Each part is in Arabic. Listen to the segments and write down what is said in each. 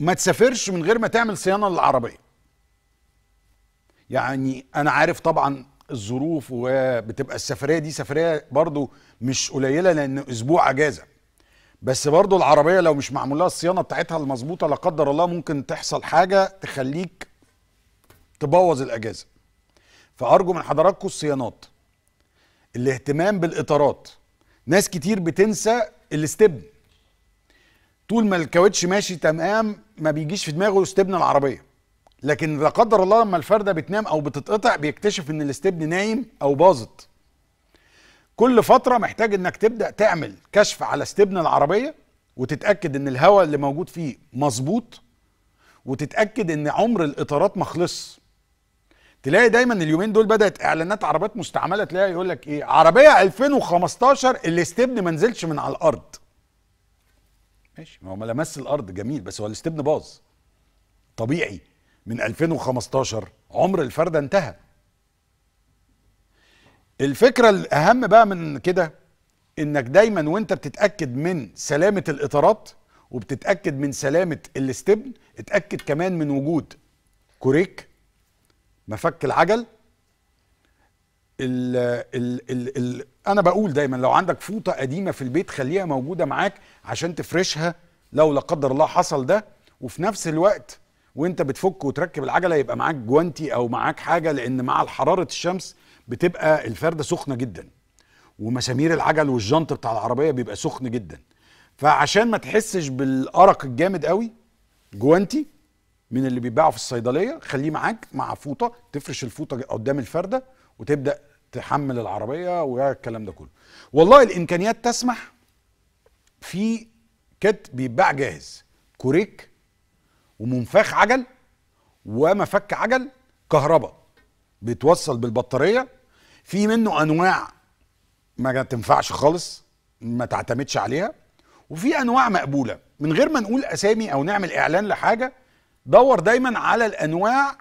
ما تسافرش من غير ما تعمل صيانه للعربيه يعني انا عارف طبعا الظروف وبتبقى السفريه دي سفريه برضو مش قليله لان اسبوع اجازه بس برضو العربيه لو مش معمول لها الصيانه بتاعتها المظبوطه لا قدر الله ممكن تحصل حاجه تخليك تبوظ الاجازه فارجو من حضراتكم الصيانات الاهتمام بالاطارات ناس كتير بتنسى الاستبن طول ما الكاوتش ماشي تمام ما بيجيش في دماغه يستبنى العربيه لكن لا قدر الله لما الفرده بتنام او بتتقطع بيكتشف ان الاستبن نايم او باظت كل فتره محتاج انك تبدا تعمل كشف على استبن العربيه وتتاكد ان الهواء اللي موجود فيه مظبوط وتتاكد ان عمر الاطارات ما تلاقي دايما اليومين دول بدات اعلانات عربيات مستعمله تلاقي يقول لك ايه عربيه 2015 الاستبن ما نزلش من على الارض ماشي ما هو لمس الارض جميل بس هو الاستبن باظ طبيعي من 2015 عمر الفرده انتهى الفكره الاهم بقى من كده انك دايما وانت بتتاكد من سلامه الاطارات وبتتاكد من سلامه الاستبن اتاكد كمان من وجود كوريك مفك العجل ال ال ال انا بقول دايما لو عندك فوطه قديمه في البيت خليها موجوده معاك عشان تفرشها لو لا قدر الله حصل ده وفي نفس الوقت وانت بتفك وتركب العجله يبقى معاك جوانتي او معاك حاجه لان مع حراره الشمس بتبقى الفرده سخنه جدا ومسامير العجل والجنط بتاع العربيه بيبقى سخن جدا فعشان ما تحسش بالارق الجامد قوي جوانتي من اللي بيتباعوا في الصيدليه خليه معاك مع فوطه تفرش الفوطه قدام الفرده وتبدا تحمل العربيه والكلام ده كله والله الامكانيات تسمح في كت بيتباع جاهز كوريك ومنفاخ عجل ومفك عجل كهرباء بيتوصل بالبطاريه في منه انواع ما تنفعش خالص ما تعتمدش عليها وفي انواع مقبوله من غير ما نقول اسامي او نعمل اعلان لحاجه دور دايما على الانواع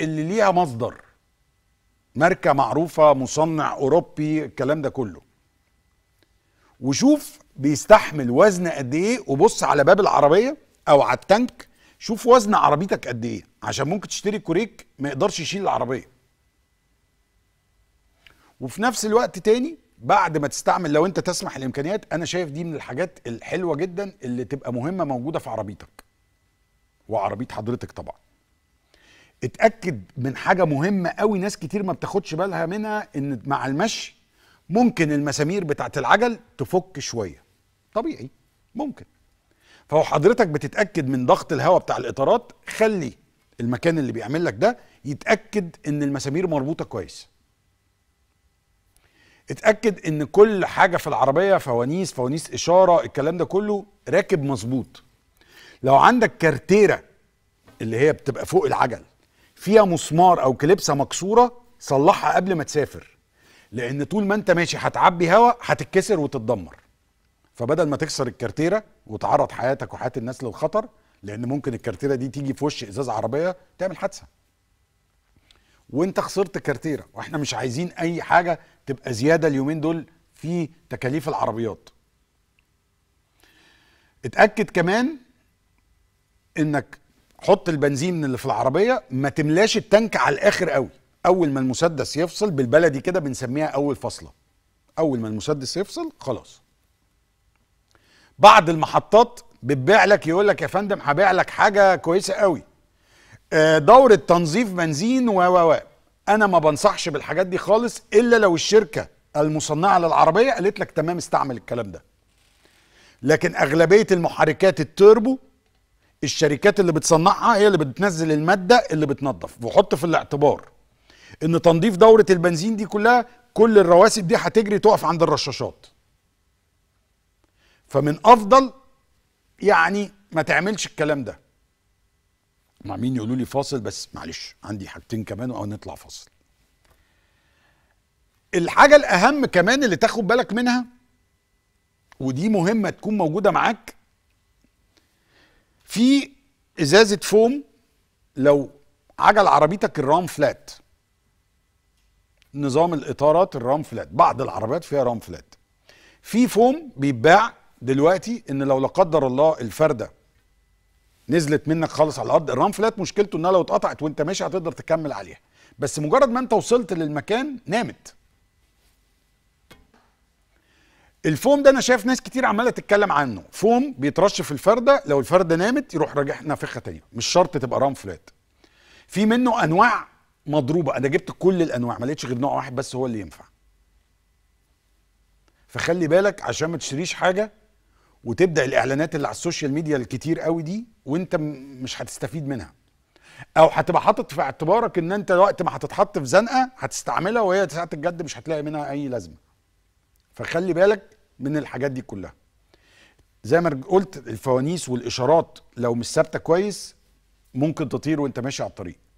اللي ليها مصدر ماركه معروفه مصنع اوروبي الكلام ده كله وشوف بيستحمل وزن قد ايه وبص على باب العربيه او على التانك شوف وزن عربيتك قد ايه عشان ممكن تشتري كوريك ما يقدرش يشيل العربيه وفي نفس الوقت تاني بعد ما تستعمل لو انت تسمح الامكانيات انا شايف دي من الحاجات الحلوه جدا اللي تبقى مهمه موجوده في عربيتك وعربيه حضرتك طبعا اتاكد من حاجه مهمه قوي ناس كتير ما بتاخدش بالها منها ان مع المشي ممكن المسامير بتاعه العجل تفك شويه طبيعي ممكن فهو حضرتك بتتاكد من ضغط الهواء بتاع الاطارات خلي المكان اللي بيعمل لك ده يتاكد ان المسامير مربوطه كويس اتاكد ان كل حاجه في العربيه فوانيس فوانيس اشاره الكلام ده كله راكب مظبوط لو عندك كارتيره اللي هي بتبقى فوق العجل فيها مسمار او كلبسه مكسوره صلحها قبل ما تسافر لان طول ما انت ماشي هتعبي هواء هتتكسر وتتدمر فبدل ما تكسر الكارتيره وتعرض حياتك وحياه الناس للخطر لان ممكن الكارتيره دي تيجي في وش ازاز عربيه تعمل حادثه وانت خسرت كارتيره واحنا مش عايزين اي حاجه تبقى زياده اليومين دول في تكاليف العربيات اتاكد كمان انك حط البنزين اللي في العربيه ما تملاش التانك على الاخر قوي اول ما المسدس يفصل بالبلدي كده بنسميها اول فصله اول ما المسدس يفصل خلاص بعض المحطات بتبيع لك يقول لك يا فندم هبيع لك حاجه كويسه قوي آه، دوره تنظيف بنزين و و انا ما بنصحش بالحاجات دي خالص الا لو الشركه المصنعه للعربيه قالت لك تمام استعمل الكلام ده لكن اغلبيه المحركات التوربو الشركات اللي بتصنعها هي اللي بتنزل الماده اللي بتنظف وحط في الاعتبار ان تنظيف دوره البنزين دي كلها كل الرواسب دي هتجري تقف عند الرشاشات فمن افضل يعني ما تعملش الكلام ده مع مين يقولوا لي فاصل بس معلش عندي حاجتين كمان نطلع فاصل الحاجه الاهم كمان اللي تاخد بالك منها ودي مهمه تكون موجوده معاك في ازازه فوم لو عجل عربيتك الرام فلات نظام الاطارات الرام فلات بعض العربيات فيها رام فلات في فوم بيتباع دلوقتي ان لو لا قدر الله الفرده نزلت منك خالص على الارض الرام فلات مشكلته انها لو اتقطعت وانت ماشي هتقدر تكمل عليها بس مجرد ما انت وصلت للمكان نامت الفوم ده انا شايف ناس كتير عماله تتكلم عنه فوم بيترش في الفرده لو الفرده نامت يروح راجع نافخه تاني مش شرط تبقى رام فلات في منه انواع مضروبه انا جبت كل الانواع ما لقيتش غير نوع واحد بس هو اللي ينفع فخلي بالك عشان ما تشتريش حاجه وتبدا الاعلانات اللي على السوشيال ميديا الكتير قوي دي وانت مش هتستفيد منها او هتبقى حاطط في اعتبارك ان انت وقت ما هتتحط في زنقه هتستعملها وهي ساعه الجد مش هتلاقي منها اي لازمه فخلي بالك من الحاجات دي كلها زي ما قلت الفوانيس والاشارات لو مش ثابته كويس ممكن تطير وانت ماشي على الطريق